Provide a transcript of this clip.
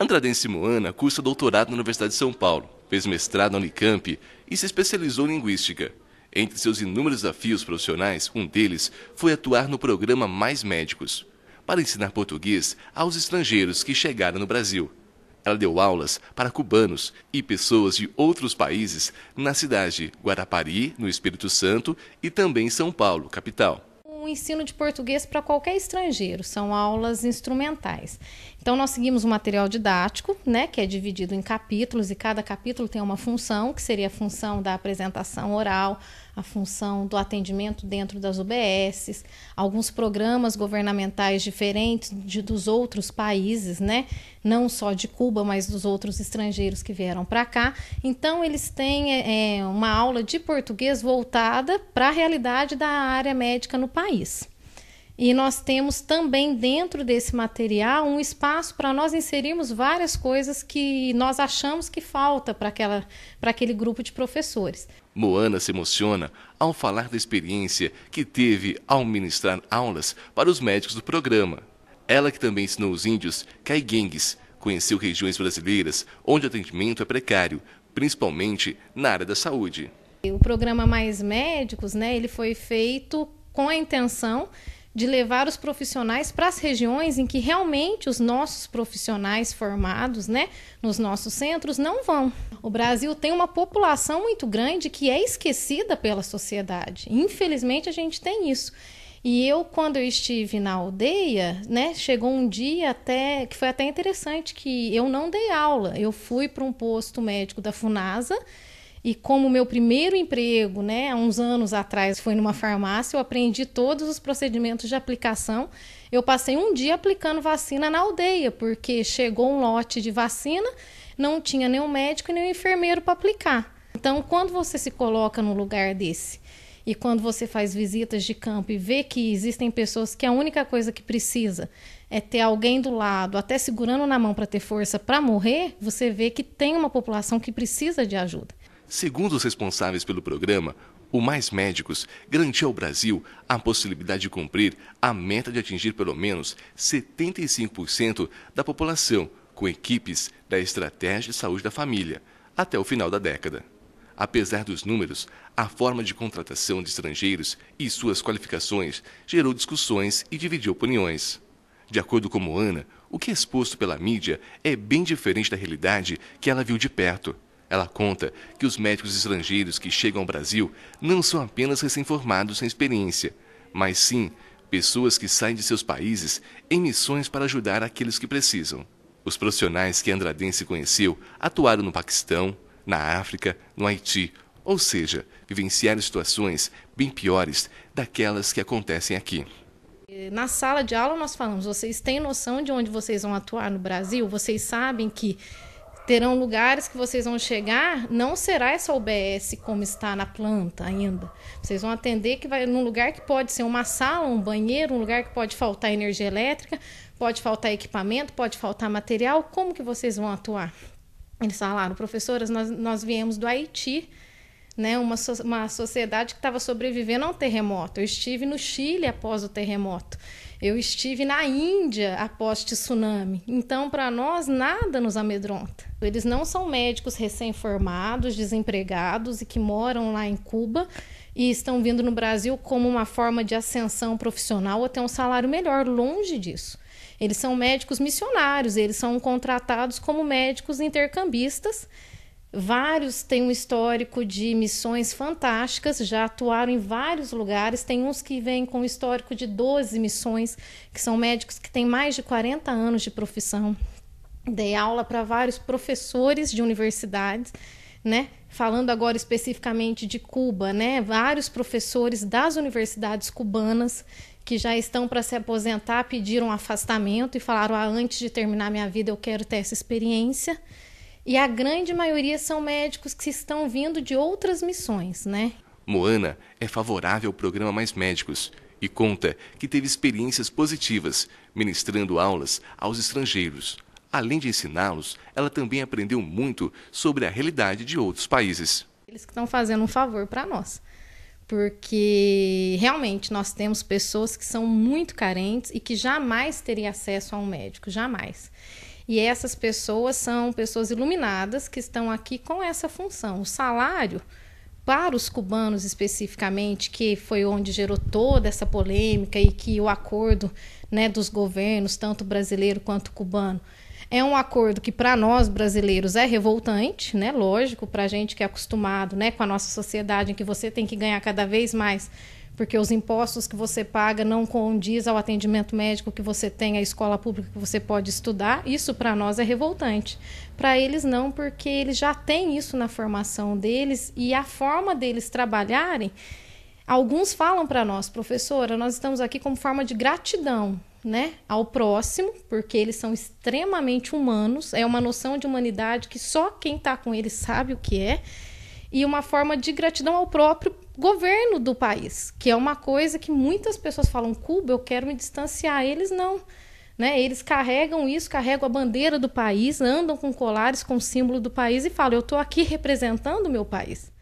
Andradense Moana cursa doutorado na Universidade de São Paulo, fez mestrado na Unicamp e se especializou em linguística. Entre seus inúmeros desafios profissionais, um deles foi atuar no programa Mais Médicos, para ensinar português aos estrangeiros que chegaram no Brasil. Ela deu aulas para cubanos e pessoas de outros países na cidade Guarapari, no Espírito Santo, e também em São Paulo, capital. O ensino de português para qualquer estrangeiro são aulas instrumentais. Então nós seguimos um material didático, né, que é dividido em capítulos e cada capítulo tem uma função, que seria a função da apresentação oral, a função do atendimento dentro das UBSs, alguns programas governamentais diferentes de, dos outros países, né? Não só de Cuba, mas dos outros estrangeiros que vieram para cá. Então, eles têm é, é, uma aula de português voltada para a realidade da área médica no país. E nós temos também dentro desse material um espaço para nós inserirmos várias coisas que nós achamos que falta para aquele grupo de professores. Moana se emociona ao falar da experiência que teve ao ministrar aulas para os médicos do programa. Ela que também ensinou os índios caigengues, conheceu regiões brasileiras onde o atendimento é precário, principalmente na área da saúde. O programa Mais Médicos, né, ele foi feito com a intenção de levar os profissionais para as regiões em que realmente os nossos profissionais formados, né, nos nossos centros não vão. O Brasil tem uma população muito grande que é esquecida pela sociedade. Infelizmente a gente tem isso. E eu, quando eu estive na aldeia, né, chegou um dia até que foi até interessante que eu não dei aula. Eu fui para um posto médico da Funasa e como meu primeiro emprego, né, há uns anos atrás, foi numa farmácia, eu aprendi todos os procedimentos de aplicação. Eu passei um dia aplicando vacina na aldeia, porque chegou um lote de vacina, não tinha nenhum médico e nenhum enfermeiro para aplicar. Então, quando você se coloca num lugar desse e quando você faz visitas de campo e vê que existem pessoas que a única coisa que precisa é ter alguém do lado, até segurando na mão para ter força para morrer, você vê que tem uma população que precisa de ajuda. Segundo os responsáveis pelo programa, o Mais Médicos garantiu ao Brasil a possibilidade de cumprir a meta de atingir pelo menos 75% da população com equipes da Estratégia de Saúde da Família até o final da década. Apesar dos números, a forma de contratação de estrangeiros e suas qualificações gerou discussões e dividiu opiniões. De acordo com Moana, o que é exposto pela mídia é bem diferente da realidade que ela viu de perto. Ela conta que os médicos estrangeiros que chegam ao Brasil não são apenas recém-formados sem experiência, mas sim pessoas que saem de seus países em missões para ajudar aqueles que precisam. Os profissionais que Andradense conheceu atuaram no Paquistão, na África, no Haiti, ou seja, vivenciaram situações bem piores daquelas que acontecem aqui. Na sala de aula nós falamos, vocês têm noção de onde vocês vão atuar no Brasil? Vocês sabem que terão lugares que vocês vão chegar, não será essa OBS como está na planta ainda. Vocês vão atender que vai num lugar que pode ser uma sala, um banheiro, um lugar que pode faltar energia elétrica, pode faltar equipamento, pode faltar material. Como que vocês vão atuar? Eles falaram, professoras, nós, nós viemos do Haiti né, uma, so uma sociedade que estava sobrevivendo a um terremoto. Eu estive no Chile após o terremoto. Eu estive na Índia após tsunami. Então, para nós, nada nos amedronta. Eles não são médicos recém-formados, desempregados e que moram lá em Cuba e estão vindo no Brasil como uma forma de ascensão profissional ou ter um salário melhor. Longe disso. Eles são médicos missionários, eles são contratados como médicos intercambistas Vários têm um histórico de missões fantásticas, já atuaram em vários lugares. Tem uns que vêm com um histórico de 12 missões, que são médicos que têm mais de 40 anos de profissão. Dei aula para vários professores de universidades, né? Falando agora especificamente de Cuba, né? Vários professores das universidades cubanas que já estão para se aposentar pediram um afastamento e falaram: ah, antes de terminar minha vida, eu quero ter essa experiência. E a grande maioria são médicos que estão vindo de outras missões, né? Moana é favorável ao programa Mais Médicos e conta que teve experiências positivas ministrando aulas aos estrangeiros. Além de ensiná-los, ela também aprendeu muito sobre a realidade de outros países. Eles que estão fazendo um favor para nós porque realmente nós temos pessoas que são muito carentes e que jamais teriam acesso a um médico, jamais. E essas pessoas são pessoas iluminadas que estão aqui com essa função. O salário para os cubanos especificamente, que foi onde gerou toda essa polêmica e que o acordo né, dos governos, tanto brasileiro quanto cubano, é um acordo que para nós brasileiros é revoltante, né? Lógico, para a gente que é acostumado, né, com a nossa sociedade em que você tem que ganhar cada vez mais porque os impostos que você paga não condiz ao atendimento médico que você tem, à escola pública que você pode estudar. Isso para nós é revoltante. Para eles não, porque eles já têm isso na formação deles e a forma deles trabalharem. Alguns falam para nós, professora, nós estamos aqui como forma de gratidão né, ao próximo, porque eles são extremamente humanos, é uma noção de humanidade que só quem está com eles sabe o que é, e uma forma de gratidão ao próprio governo do país, que é uma coisa que muitas pessoas falam, Cuba, eu quero me distanciar, eles não. Né? Eles carregam isso, carregam a bandeira do país, andam com colares com o símbolo do país e falam: Eu estou aqui representando o meu país.